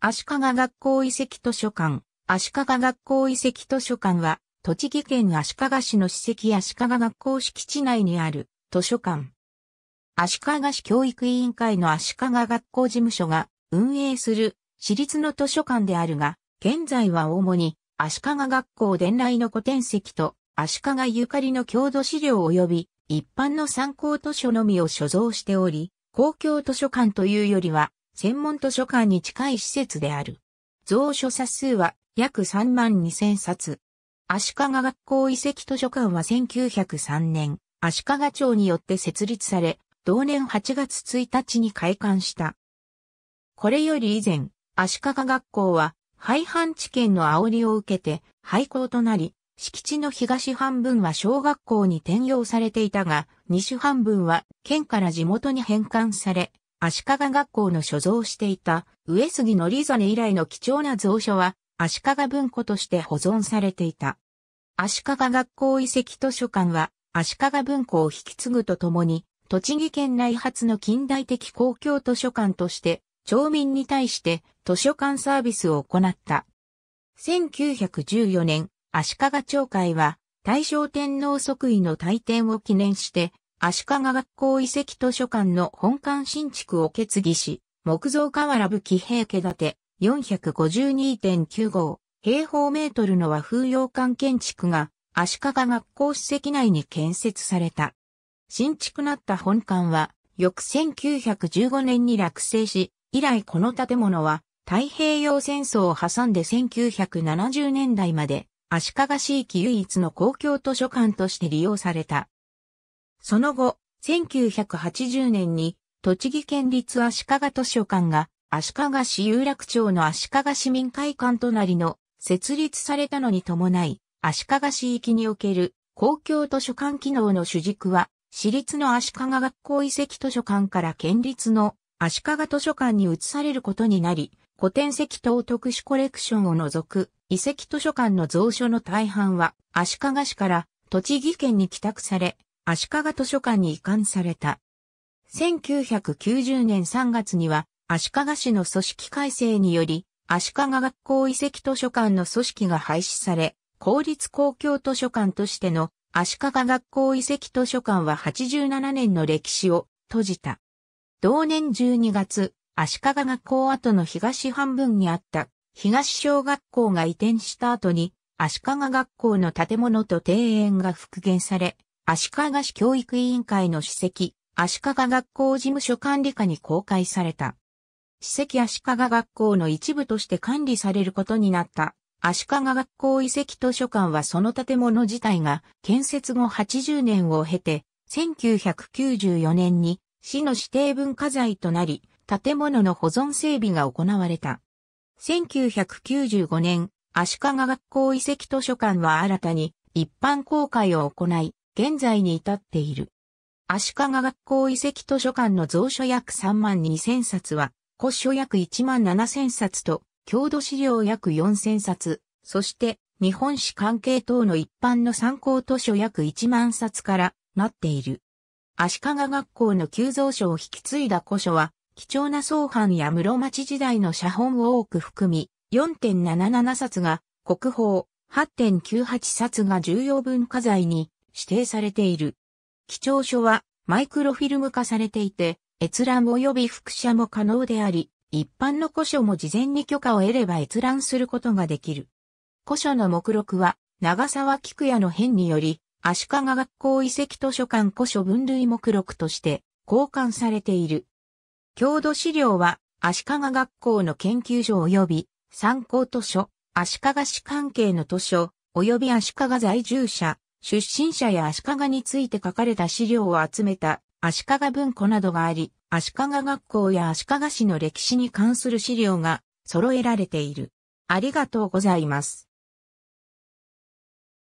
足利学校遺跡図書館。足利学校遺跡図書館は、栃木県足利市の史跡足利学校敷地内にある図書館。足利市教育委員会の足利学校事務所が運営する私立の図書館であるが、現在は主に足利学校伝来の古典籍と足利ゆかりの郷土資料及び一般の参考図書のみを所蔵しており、公共図書館というよりは専門図書館に近い施設である。蔵書冊数は約3万2000冊。足利学校遺跡図書館は1903年、足利町によって設立され、同年8月1日に開館した。これより以前、足利学校は、廃藩置県の煽りを受けて廃校となり、敷地の東半分は小学校に転用されていたが、西半分は県から地元に返還され、足利学校の所蔵していた上杉の実以来の貴重な蔵書は足利文庫として保存されていた。足利学校遺跡図書館は足利文庫を引き継ぐとともに栃木県内初の近代的公共図書館として町民に対して図書館サービスを行った。1914年、足利町会は大正天皇即位の大典を記念して足利学校遺跡図書館の本館新築を決議し、木造瓦武器平家建て452.95平方メートルの和風洋館建築が足利学校史跡内に建設された。新築なった本館は、翌1915年に落成し、以来この建物は太平洋戦争を挟んで1970年代まで足利市域唯一の公共図書館として利用された。その後、1980年に、栃木県立足利図書館が、足利市有楽町の足利市民会館となりの設立されたのに伴い、足利市域における公共図書館機能の主軸は、私立の足利学校遺跡図書館から県立の足利図書館に移されることになり、古典石等特殊コレクションを除く遺跡図書館の蔵書の大半は足利市から栃木県に帰宅され、足利図書館に移管された。1990年3月には、足利市の組織改正により、足利学校遺跡図書館の組織が廃止され、公立公共図書館としての足利学校遺跡図書館は87年の歴史を閉じた。同年12月、足利学校跡の東半分にあった東小学校が移転した後に足利学校の建物と庭園が復元され、足利市教育委員会の史跡、足利学校事務所管理課に公開された。史跡足利学校の一部として管理されることになった足利学校遺跡図書館はその建物自体が建設後80年を経て1994年に市の指定文化財となり建物の保存整備が行われた。1995年足利学校遺跡図書館は新たに一般公開を行い現在に至っている。足利学校遺跡図書館の蔵書約3万2000冊は、古書約1万7000冊と、郷土資料約4000冊、そして日本史関係等の一般の参考図書約1万冊からなっている。足利学校の旧蔵書を引き継いだ古書は、貴重な総藩や室町時代の写本を多く含み、4.77冊が国宝、8.98冊が重要文化財に指定されている。基調書はマイクロフィルム化されていて、閲覧及び複写も可能であり、一般の古書も事前に許可を得れば閲覧することができる。古書の目録は、長沢菊也の編により、足利学校遺跡図書館古書分類目録として交換されている。郷土資料は、足利学校の研究所及び参考図書、足利市関係の図書、及び足利在住者、出身者や足利について書かれた資料を集めた足利文庫などがあり、足利学校や足利市の歴史に関する資料が揃えられている。ありがとうございます。